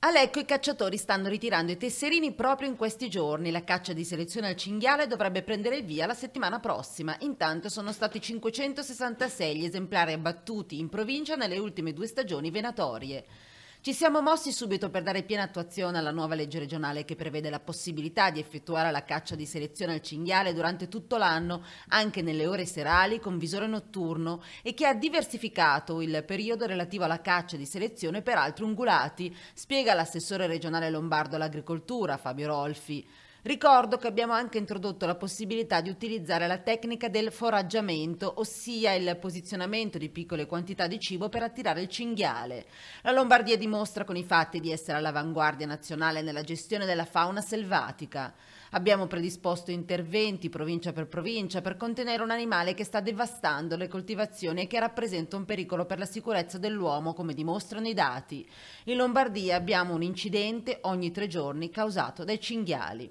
A i cacciatori stanno ritirando i tesserini proprio in questi giorni. La caccia di selezione al cinghiale dovrebbe prendere il via la settimana prossima. Intanto sono stati 566 gli esemplari abbattuti in provincia nelle ultime due stagioni venatorie. Ci siamo mossi subito per dare piena attuazione alla nuova legge regionale che prevede la possibilità di effettuare la caccia di selezione al cinghiale durante tutto l'anno, anche nelle ore serali con visore notturno e che ha diversificato il periodo relativo alla caccia di selezione per altri ungulati, spiega l'assessore regionale lombardo all'agricoltura Fabio Rolfi. Ricordo che abbiamo anche introdotto la possibilità di utilizzare la tecnica del foraggiamento, ossia il posizionamento di piccole quantità di cibo per attirare il cinghiale. La Lombardia dimostra con i fatti di essere all'avanguardia nazionale nella gestione della fauna selvatica. Abbiamo predisposto interventi provincia per provincia per contenere un animale che sta devastando le coltivazioni e che rappresenta un pericolo per la sicurezza dell'uomo, come dimostrano i dati. In Lombardia abbiamo un incidente ogni tre giorni causato dai cinghiali.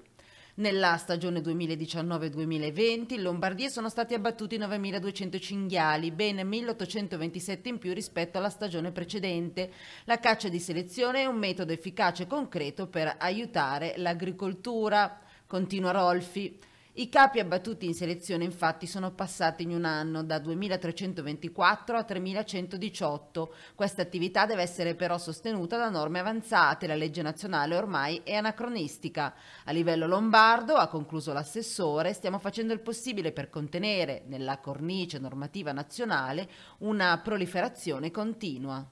Nella stagione 2019-2020 in Lombardia sono stati abbattuti 9.200 cinghiali, ben 1.827 in più rispetto alla stagione precedente. La caccia di selezione è un metodo efficace e concreto per aiutare l'agricoltura. Continua Rolfi. I capi abbattuti in selezione infatti sono passati in un anno da 2.324 a 3.118. Questa attività deve essere però sostenuta da norme avanzate, la legge nazionale ormai è anacronistica. A livello lombardo, ha concluso l'assessore, stiamo facendo il possibile per contenere nella cornice normativa nazionale una proliferazione continua.